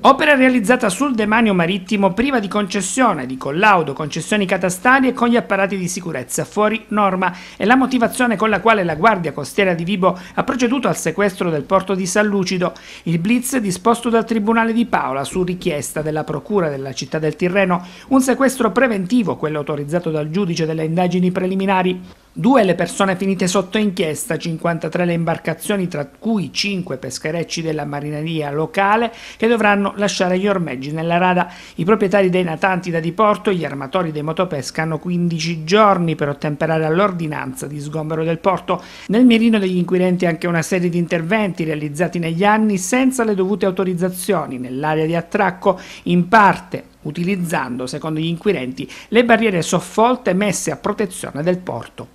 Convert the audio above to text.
Opera realizzata sul demanio marittimo priva di concessione, di collaudo, concessioni catastali e con gli apparati di sicurezza fuori norma è la motivazione con la quale la Guardia Costiera di Vibo ha proceduto al sequestro del porto di San Lucido, il blitz è disposto dal Tribunale di Paola su richiesta della Procura della città del Tirreno, un sequestro preventivo, quello autorizzato dal giudice delle indagini preliminari. Due le persone finite sotto inchiesta, 53 le imbarcazioni, tra cui 5 pescherecci della marineria locale che dovranno lasciare gli ormeggi nella rada. I proprietari dei natanti da diporto e gli armatori dei motopesca hanno 15 giorni per ottemperare all'ordinanza di sgombero del porto. Nel mirino degli inquirenti anche una serie di interventi realizzati negli anni senza le dovute autorizzazioni nell'area di attracco, in parte utilizzando, secondo gli inquirenti, le barriere soffolte messe a protezione del porto.